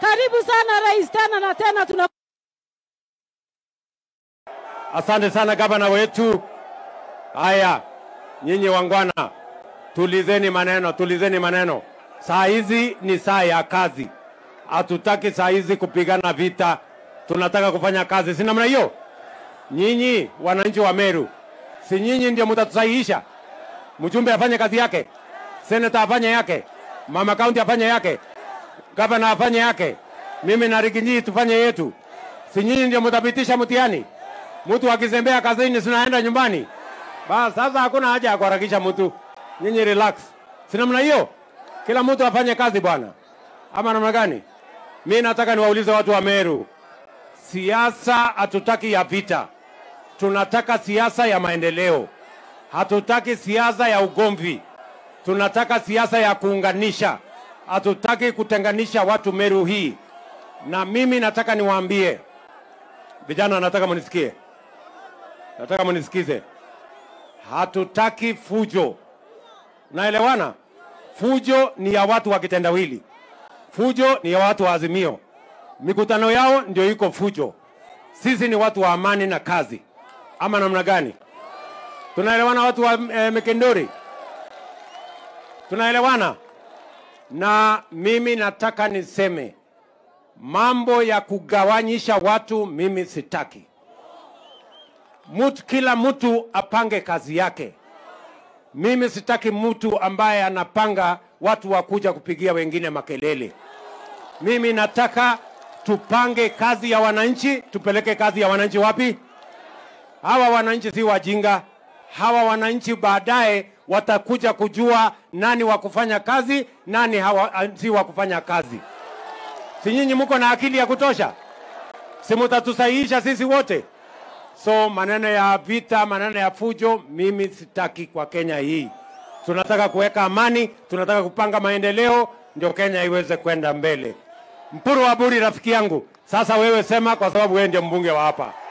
Karibu sana rais, tena na tena tuna. Asante sana gavana wetu. Haya, nyinyi wangwana, tulizeni maneno, tulizeni maneno. Saa hizi ni saa ya kazi, hatutaki saa hizi kupigana vita, tunataka kufanya kazi, si namna hiyo? Nyinyi wananchi wa Meru, si nyinyi ndio mtatusahihisha? Mjumbe afanye kazi yake, seneta afanye yake, mama kaunti afanye yake, gavana afanye yake, mimi na Riginyi tufanye yetu. Si nyinyi ndio mthabitisha mtihani? Mtu akizembea kazini, sinaenda nyumbani. Bas, sasa hakuna haja ya kuharakisha mtu. Nyinyi relax, si namna hiyo? Kila mtu afanye kazi bwana, ama namna gani? Mi nataka niwaulize watu wa Meru, siasa hatutaki ya vita, tunataka siasa ya maendeleo. Hatutaki siasa ya ugomvi, tunataka siasa ya kuunganisha hatutaki kutenganisha watu Meru hii, na mimi nataka niwaambie vijana, nataka munisikie, nataka munisikize, hatutaki fujo. Naelewana? Fujo ni ya watu wa kitendawili, fujo ni ya watu wa Azimio, mikutano yao ndio iko fujo. Sisi ni watu wa amani na kazi, ama namna gani? Tunaelewana watu wa e, eh, Mekendori? Tunaelewana? na mimi nataka niseme mambo ya kugawanyisha watu mimi sitaki. Mtu, kila mtu apange kazi yake. Mimi sitaki mtu ambaye anapanga watu wakuja kupigia wengine makelele. Mimi nataka tupange kazi ya wananchi, tupeleke kazi ya wananchi wapi? Hawa wananchi si wajinga. Hawa wananchi baadaye watakuja kujua nani wa kufanya kazi, nani hawa, si wa kufanya kazi. Si nyinyi mko na akili ya kutosha? Si mutatusahihisha sisi wote? So maneno ya vita, maneno ya fujo, mimi sitaki kwa Kenya hii. Tunataka kuweka amani, tunataka kupanga maendeleo, ndio Kenya iweze kwenda mbele. Mpuru wa Buri, rafiki yangu, sasa wewe sema, kwa sababu wewe ndio mbunge wa hapa.